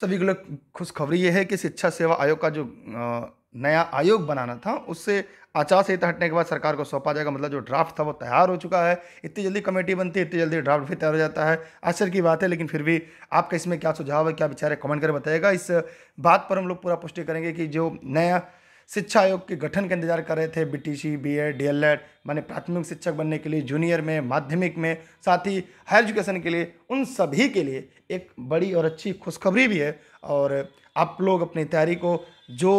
सभी को खुशखबरी ये है कि शिक्षा सेवा आयोग का जो नया आयोग बनाना था उससे आचार संहिता हटने के बाद सरकार को सौंपा जाएगा मतलब जो ड्राफ्ट था वो तैयार हो चुका है इतनी जल्दी कमेटी बनती है इतनी जल्दी ड्राफ्ट भी तैयार हो जाता है आश्चर्य की बात है लेकिन फिर भी आपका इसमें क्या सुझाव है क्या विचार है कमेंट कर बताएगा इस बात पर हम लोग पूरा पुष्टि करेंगे कि जो नया शिक्षा आयोग के गठन का इंतजार कर रहे थे बीटीसी बीएड डीएलएड माने प्राथमिक शिक्षक बनने के लिए जूनियर में माध्यमिक में साथ ही हायर एजुकेशन के लिए उन सभी के लिए एक बड़ी और अच्छी खुशखबरी भी है और आप लोग अपनी तैयारी को जो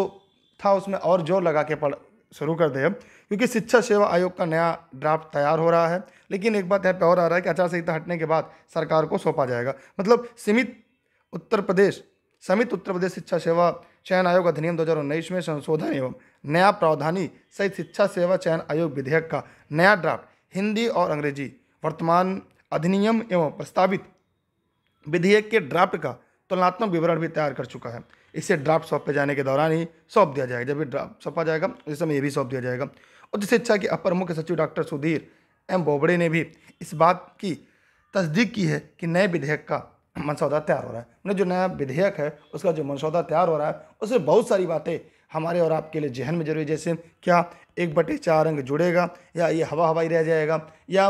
था उसमें और जोर लगा के पढ़ शुरू कर दें क्योंकि शिक्षा सेवा आयोग का नया ड्राफ्ट तैयार हो रहा है लेकिन एक बात यहाँ पर और आ रहा है कि आचार संहिता हटने के बाद सरकार को सौंपा जाएगा मतलब सीमित उत्तर प्रदेश समित उत्तर प्रदेश शिक्षा सेवा चयन आयोग अधिनियम दो में संशोधन एवं नया प्रावधानी सहित शिक्षा सेवा चयन आयोग विधेयक का नया ड्राफ्ट हिंदी और अंग्रेजी वर्तमान अधिनियम एवं प्रस्तावित विधेयक के ड्राफ्ट का तुलनात्मक विवरण भी तैयार कर चुका है इसे ड्राफ्ट सौंपे जाने के दौरान ही सौंप दिया जाएगा जब भी ड्राफ्ट सौंपा जाएगा उस समय ये भी सौंप दिया जाएगा उच्च शिक्षा के अपर मुख्य सचिव डॉक्टर सुधीर एम बोबड़े ने भी इस बात की तस्दीक की है कि नए विधेयक का मसौदा तैयार हो रहा है मतलब जो नया विधेयक है उसका जो मनसौदा तैयार हो रहा है उसमें बहुत सारी बातें हमारे और आपके लिए जहन में जरूरी जैसे क्या एक बटे चार अंक जुड़ेगा या ये हवा हवाई रह जाएगा या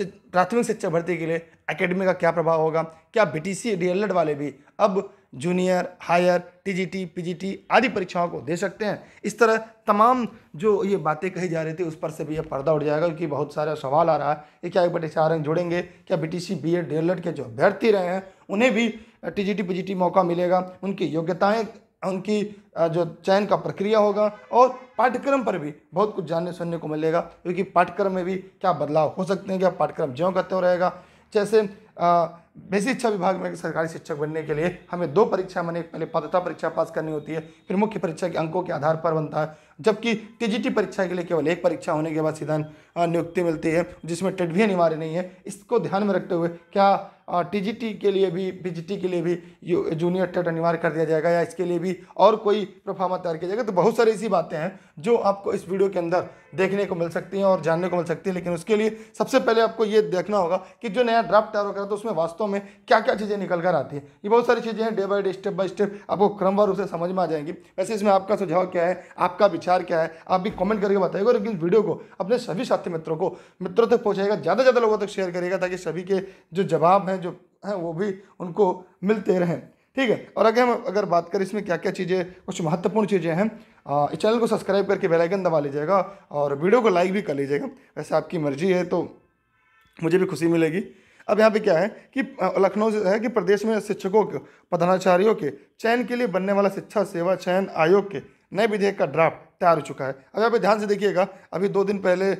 प्राथमिक शिक्षा भर्ती के लिए एकेडमी का क्या प्रभाव होगा क्या बी टी सी वाले भी अब जूनियर हायर टीजीटी पीजीटी आदि परीक्षाओं को दे सकते हैं इस तरह तमाम जो ये बातें कही जा रही थी उस पर से भी ये पर्दा उठ जाएगा क्योंकि बहुत सारा सवाल आ रहा है कि क्या एक बटे चार अंक जुड़ेंगे क्या B T C B Ed DElEd के जो अभ्यर्थी रहे हैं उन्हें भी टीजीटी पीजीटी मौका मिलेगा उनकी योग्यताएँ उनकी जो चयन का प्रक्रिया होगा और पाठ्यक्रम पर भी बहुत कुछ जानने सुनने को मिलेगा क्योंकि पाठ्यक्रम में भी क्या बदलाव हो सकते हैं क्या पाठ्यक्रम ज्यों का त्यों रहेगा जैसे बेसिक शिक्षा विभाग में सरकारी शिक्षक बनने के लिए हमें दो परीक्षा मैंने पहले पात्रता परीक्षा पास करनी होती है फिर मुख्य परीक्षा के अंकों के आधार पर बनता है जबकि टीजीटी परीक्षा के लिए केवल एक परीक्षा होने के बाद सीधा नियुक्ति मिलती है जिसमें टेट भी अनिवार्य नहीं है इसको ध्यान में रखते हुए क्या टीजीटी के लिए भी पीजीटी के लिए भी जूनियर टेट अनिवार्य कर दिया जाएगा या इसके लिए भी और कोई प्रोफार्मा तैयार किया जाएगा तो बहुत सारी ऐसी बातें हैं जो आपको इस वीडियो के अंदर देखने को मिल सकती हैं और जानने को मिल सकती है लेकिन उसके लिए सबसे पहले आपको ये देखना होगा कि जो नया ड्राफ्ट तैयार होगा तो उसमें वास्तव में क्या क्या चीज़ें निकल कर आती है ये बहुत सारी चीज़ें हैं day by day step by step आपको क्रमवार उसे समझ में आ जाएंगी वैसे इसमें आपका सुझाव क्या है आपका विचार क्या है आप भी कॉमेंट करके बताइएगा और इस वीडियो को अपने सभी साथी मित्रों को मित्रों तक पहुँचाएगा ज़्यादा ज़्यादा लोगों तक शेयर करेगा ताकि सभी के जो जवाब हैं जो हैं वो भी उनको मिलते रहें ठीक है और अगर हम अगर बात करें इसमें क्या क्या चीज़ें कुछ महत्वपूर्ण चीज़ें हैं इस चैनल को सब्सक्राइब करके बेलाइकन दबा लीजिएगा और वीडियो को लाइक भी कर लीजिएगा वैसे आपकी मर्जी है तो मुझे भी खुशी मिलेगी अब यहाँ पे क्या है कि लखनऊ से है कि प्रदेश में शिक्षकों के प्रधानाचार्यों के चयन के लिए बनने वाला शिक्षा सेवा चयन आयोग के नए विधेयक का ड्राफ्ट तैयार हो चुका है अब यहाँ पे ध्यान से देखिएगा अभी दो दिन पहले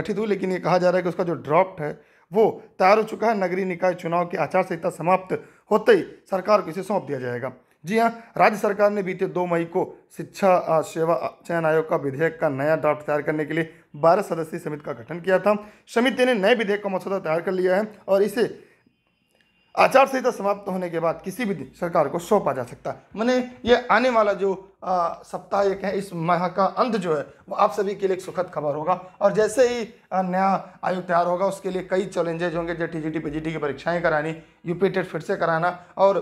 गठित हुई लेकिन ये कहा जा रहा है कि उसका जो ड्राफ्ट है वो तैयार हो चुका है नगरीय निकाय चुनाव की आचार संहिता समाप्त होते ही सरकार को इसे सौंप दिया जाएगा जी हाँ राज्य सरकार ने बीते दो मई को शिक्षा सेवा चयन आयोग का विधेयक का नया ड्राफ्ट तैयार करने के लिए बारह सदस्यीय समिति का गठन किया था समिति ने नए विधेयक का मसौदा तैयार कर लिया है और इसे आचार संहिता समाप्त होने के बाद किसी भी दिन सरकार को सौंपा जा सकता है मैंने ये आने वाला जो सप्ताह एक है इस माह का अंत जो है वो आप सभी के लिए एक सुखद खबर होगा और जैसे ही नया आयोग तैयार होगा उसके लिए कई चैलेंजेज होंगे जैसे टी जी टी पी की परीक्षाएँ करानी यूपी टेट फिर से कराना और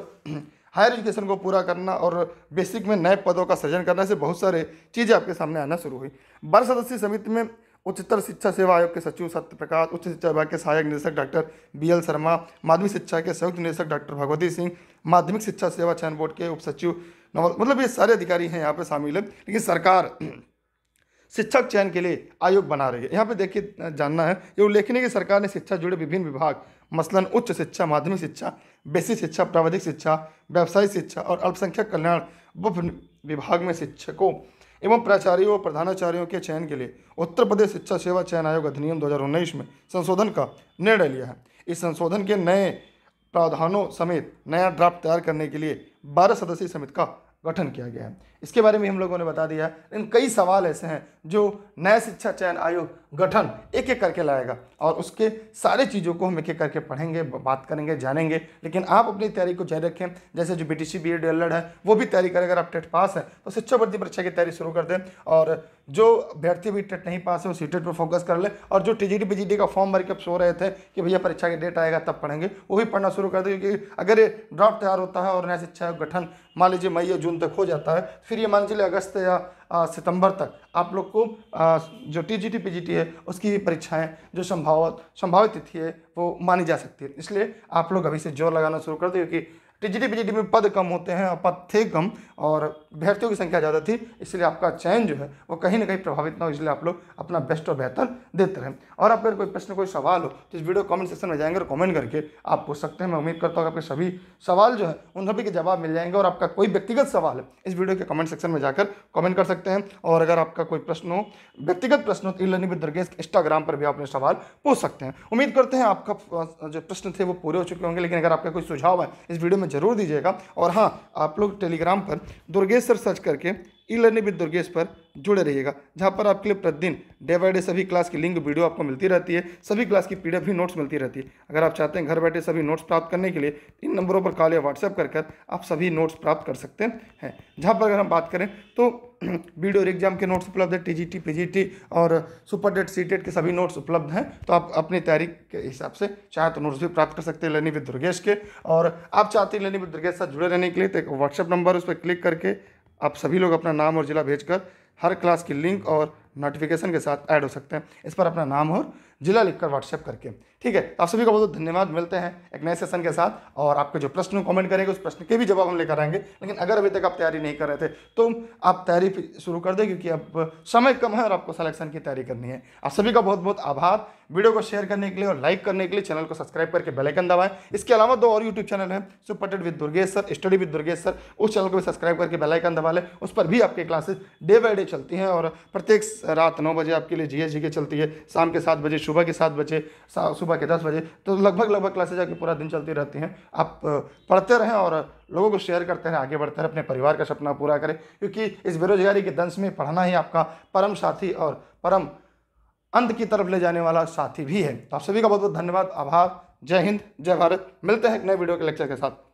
हायर एजुकेशन को पूरा करना और बेसिक में नए पदों का सृजन करना से बहुत सारे चीज़ें आपके सामने आना शुरू हुई बारह सदस्यीय समिति में उच्चतर शिक्षा सेवा आयोग के सचिव सत्य प्रकाश उच्च शिक्षा विभाग के सहायक निदेशक डॉक्टर बी एल शर्मा माध्यमिक शिक्षा के संयुक्त निदेशक डॉक्टर भगवती सिंह माध्यमिक शिक्षा सेवा चयन बोर्ड के उप सचिव मतलब ये सारे अधिकारी हैं यहाँ पर शामिल है लेकिन सरकार शिक्षक चयन के लिए आयोग बना रही है यहाँ पे देखिए जानना है ये उल्लेखनीय कि सरकार ने शिक्षा जुड़े विभिन्न विभाग मसलन उच्च शिक्षा माध्यमिक शिक्षा बेसिक शिक्षा प्राविधिक शिक्षा व्यावसायिक शिक्षा और अल्पसंख्यक कल्याण विभाग में शिक्षकों एवं प्राचार्यों और प्रधानाचार्यों के चयन के लिए उत्तर प्रदेश शिक्षा सेवा चयन आयोग अधिनियम 2019 में संशोधन का निर्णय लिया है इस संशोधन के नए प्रावधानों समेत नया ड्राफ्ट तैयार करने के लिए बारह सदस्यीय समिति का गठन किया गया है इसके बारे में हम लोगों ने बता दिया इन लेकिन कई सवाल ऐसे हैं जो नया शिक्षा चयन आयोग गठन एक एक करके लाएगा और उसके सारे चीज़ों को हम एक एक करके पढ़ेंगे बात करेंगे जानेंगे लेकिन आप अपनी तैयारी को जारी रखें जैसे जो B T C B Ed है वो भी तैयारी करें अगर आप टेट पास हैं तो शिक्षा भर्ती परीक्षा की तैयारी शुरू कर दें और जो अभ्यर्थी भी टेट नहीं पास है उसी टेट पर फोकस कर लें और जो T G D P G D का फॉर्म भर के आप सो रहे थे कि भैया परीक्षा की डेट आएगा तब पढ़ेंगे वो भी पढ़ना शुरू कर दें क्योंकि अगर ड्राफ्ट तैयार होता है और नया शिक्षा गठन मान लीजिए मई या जून तक हो जाता है फिर ये मान चलिए अगस्त या सितंबर तक आप लोग को आ, जो टी जी पीजीटी है उसकी परीक्षाएं जो संभावत संभावित तिथि है वो मानी जा सकती है इसलिए आप लोग अभी से जोर लगाना शुरू कर दो क्योंकि ट्रिजिटी बिजिटी में पद कम होते हैं और पद थे कम और अभ्यर्थियों की संख्या ज़्यादा थी इसलिए आपका चयन जो है वो कहीं ना कहीं प्रभावित ना हो इसलिए आप लोग अपना बेस्ट और बेहतर देते रहें और आप अगर कोई प्रश्न कोई सवाल हो तो इस वीडियो कमेंट सेक्शन में जाएंगे और कमेंट करके आप पूछ सकते हैं मैं उम्मीद करता हूँ आपके सभी सवाल जो है उन सभी के जवाब मिल जाएंगे और आपका कोई व्यक्तिगत सवाल है इस वीडियो के कमेंट सेक्शन में जाकर कॉमेंट कर सकते हैं और अगर आपका कोई प्रश्न हो व्यक्तिगत प्रश्न हो तो ई दुर्गेश इंस्टाग्राम पर भी आप सवाल पूछ सकते हैं उम्मीद करते हैं आपका जो प्रश्न थे वो पूरे हो चुके होंगे लेकिन अगर आपका कोई सुझाव है इस वीडियो में में जरूर दीजिएगा और हाँ आप लोग टेलीग्राम पर दुर्गेश सर सर्च करके ई लर्निंग विद दुर्गेश पर जुड़े रहिएगा जहाँ पर आपके लिए प्रतिदिन डे बाई डे सभी क्लास की लिंक वीडियो आपको मिलती रहती है सभी क्लास की पीडीएफ भी नोट्स मिलती रहती है अगर आप चाहते हैं घर बैठे सभी नोट्स प्राप्त करने के लिए इन नंबरों पर कॉल या व्हाट्सएप कर आप सभी नोट्स प्राप्त कर सकते हैं जहाँ पर अगर हम बात करें तो वीडियो और एग्जाम के नोट्स उपलब्ध है टीजीटी पीजीटी और सुपर डेट सी के सभी नोट्स उपलब्ध हैं तो आप अपनी तैयारी के हिसाब से चाहे तो नोट्स भी प्राप्त कर सकते हैं लेनी विद दुर्गेश के और आप चाहते हैं लेनी विद दुर्गेश साथ जुड़े रहने के लिए तो एक व्हाट्सअप नंबर उस पर क्लिक करके आप सभी लोग अपना नाम और ज़िला भेजकर हर क्लास की लिंक और नोटिफिकेशन के साथ ऐड हो सकते हैं इस पर अपना नाम और जिला लिखकर व्हाट्सएप करके ठीक है तो आप सभी का बहुत बहुत धन्यवाद मिलते हैं एक नए सेशन के साथ और आपके जो प्रश्न कमेंट करेंगे उस प्रश्न के भी जवाब हम लेकर आएंगे लेकिन अगर अभी तक आप तैयारी नहीं कर रहे थे तो आप तैयारी शुरू कर दें क्योंकि अब समय कम है और आपको सलेक्शन की तैयारी करनी है आप सभी का बहुत बहुत आभार वीडियो को शेयर करने के लिए और लाइक करने के लिए चैनल को सब्सक्राइब करके बेलाइकन दबाएं इसके अलावा दो और यूट्यूब चैनल है super TET with Durgesh sir study with Durgesh sir उस चैनल को भी सब्सक्राइब करके बेलाइकन दबा लें उस पर भी आपके क्लासेस डे बाई डे चलती हैं और प्रत्येक रात नौ बजे आपके लिए जी जी के चलती है शाम के सात बजे सुबह के सात बजे सुबह के दस बजे तो लगभग लगभग क्लासेज आपकी पूरा दिन चलती रहती हैं आप पढ़ते रहें और लोगों को शेयर करते रहें आगे बढ़ते रहें अपने परिवार का सपना पूरा करें क्योंकि इस बेरोजगारी के दंश में पढ़ना ही आपका परम साथी और परम अंत की तरफ ले जाने वाला साथी भी है तो आप सभी का बहुत बहुत धन्यवाद आभार जय हिंद जय भारत मिलते हैं एक नए वीडियो के लेक्चर के साथ